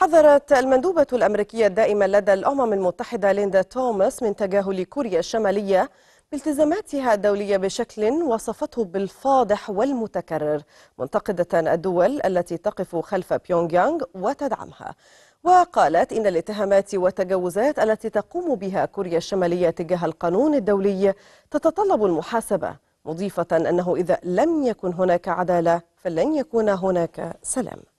حذرت المندوبة الأمريكية الدائمة لدى الأمم المتحدة ليندا توماس من تجاهل كوريا الشمالية بالتزاماتها الدولية بشكل وصفته بالفاضح والمتكرر منتقدة الدول التي تقف خلف بيونغ يانغ وتدعمها وقالت إن الاتهامات والتجاوزات التي تقوم بها كوريا الشمالية تجاه القانون الدولي تتطلب المحاسبة مضيفة أنه إذا لم يكن هناك عدالة فلن يكون هناك سلام